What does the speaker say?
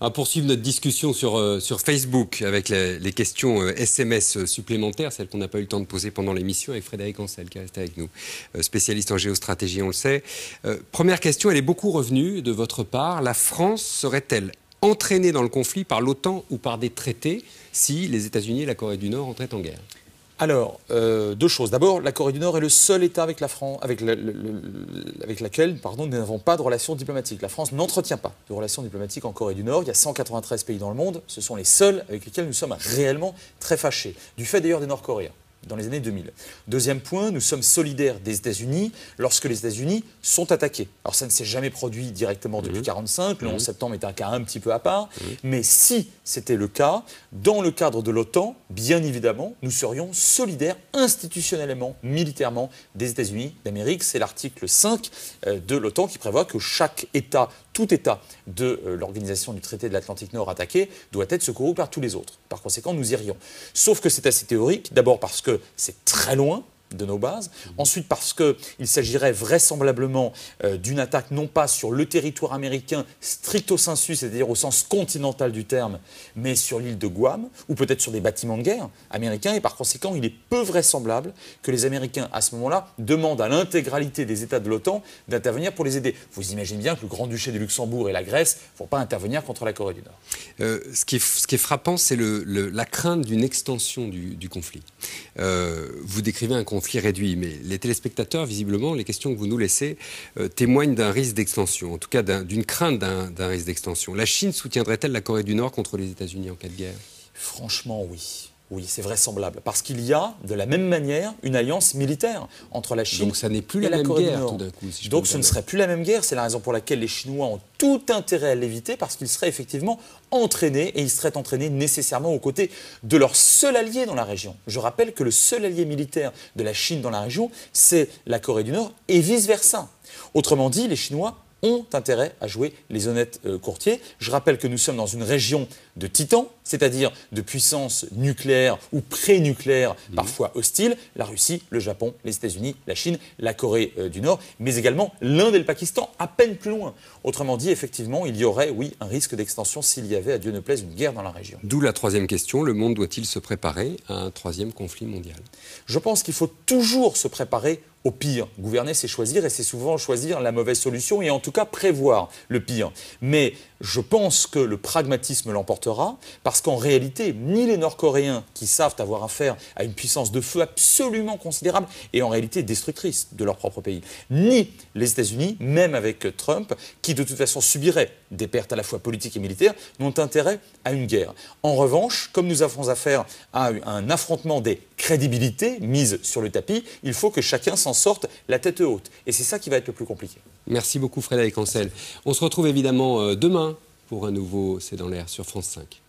va poursuivre notre discussion sur, euh, Facebook avec les, questions SMS euh, euh, supplémentaires, celles qu'on n'a pas eu le temps de poser pendant l'émission avec Frédéric Ancel qui reste avec nous, spécialiste en géostratégie, on le sait. première question, elle est beaucoup revenue de votre part. La France serait-elle entraînée dans le conflit par l'OTAN ou par des traités si les États-Unis et la Corée du Nord entraient en guerre alors, euh, deux choses. D'abord, la Corée du Nord est le seul État avec, la France, avec, avec laquelle pardon, nous n'avons pas de relations diplomatiques. La France n'entretient pas de relations diplomatiques en Corée du Nord. Il y a 193 pays dans le monde. Ce sont les seuls avec lesquels nous sommes réellement très fâchés. Du fait d'ailleurs des Nord-Coréens dans les années 2000. Deuxième point, nous sommes solidaires des États-Unis lorsque les États-Unis sont attaqués. Alors ça ne s'est jamais produit directement depuis 1945, mhm. le 11 mhm. septembre est un cas un petit peu à part, mhm. mais si c'était le cas, dans le cadre de l'OTAN, bien évidemment, nous serions solidaires institutionnellement, militairement des États-Unis d'Amérique. C'est l'article 5 euh, de l'OTAN qui prévoit que chaque État tout État de euh, l'Organisation du traité de l'Atlantique Nord attaqué doit être secouru par tous les autres. Par conséquent, nous irions. Sauf que c'est assez théorique, d'abord parce que c'est très loin, de nos bases. Ensuite, parce qu'il s'agirait vraisemblablement euh, d'une attaque non pas sur le territoire américain stricto sensu, c'est-à-dire au sens continental du terme, mais sur l'île de Guam, ou peut-être sur des bâtiments de guerre américains. Et par conséquent, il est peu vraisemblable que les Américains, à ce moment-là, demandent à l'intégralité des États de l'OTAN d'intervenir pour les aider. Vous imaginez bien que le Grand-Duché de Luxembourg et la Grèce ne vont pas intervenir contre la Corée du Nord. Euh, ce, qui est, ce, qui est, frappant, c'est le, la crainte d'une extension du, conflit. Euh, vous décrivez un conflit qui réduit. Mais les téléspectateurs, visiblement, les questions que vous nous laissez euh, témoignent d'un risque d'extension, en tout cas d'une crainte d'un risque d'extension. La Chine soutiendrait-elle la Corée du Nord contre les États-Unis en cas de guerre Franchement, oui. Oui, c'est vraisemblable. Parce qu'il y a, de la même manière, une alliance militaire entre la Chine Donc, ça n'est plus et la, même Corée guerre, du Nord. Donc, ce ne serait plus la même guerre. C'est la raison pour laquelle les Chinois ont tout intérêt à l'éviter, parce qu'ils seraient effectivement entraînés, et ils seraient entraînés nécessairement aux côtés de leur seul allié dans la région. Je rappelle que le seul allié militaire de la Chine dans la région, c'est la Corée du Nord, et vice-versa. Autrement dit, les Chinois ont intérêt à jouer les honnêtes euh, courtiers. Je rappelle que nous sommes dans une région de titans, c'est-à-dire de puissances nucléaires ou pré-nucléaires mhm. parfois hostiles, la Russie, le Japon, les États-Unis, la Chine, la Corée euh, du Nord, mais également l'Inde et le Pakistan, à peine plus loin. Autrement dit, effectivement, il y aurait, oui, un risque d'extension s'il y avait, à Dieu ne plaise, une guerre dans la région. D'où la troisième question, le monde doit-il se préparer à un troisième conflit mondial Je pense qu'il faut toujours se préparer au pire. Gouverner, c'est choisir, et c'est souvent choisir la mauvaise solution, et en tout cas prévoir le pire. Mais je pense que le pragmatisme l'emportera, parce qu'en réalité, ni les Nord-Coréens, qui savent avoir affaire à une puissance de feu absolument considérable, et en réalité destructrice de leur propre pays, ni les États-Unis, même avec Trump, qui de toute façon subirait des pertes à la fois politiques et militaires, n'ont intérêt à une guerre. En revanche, comme nous avons affaire à un affrontement des crédibilité mise sur le tapis, il faut que chacun s'en sorte la tête haute. Et c'est ça qui va être le plus compliqué. Merci beaucoup Frédéric Ancel. On se retrouve évidemment euh, demain pour un nouveau C'est dans l'air sur France 5.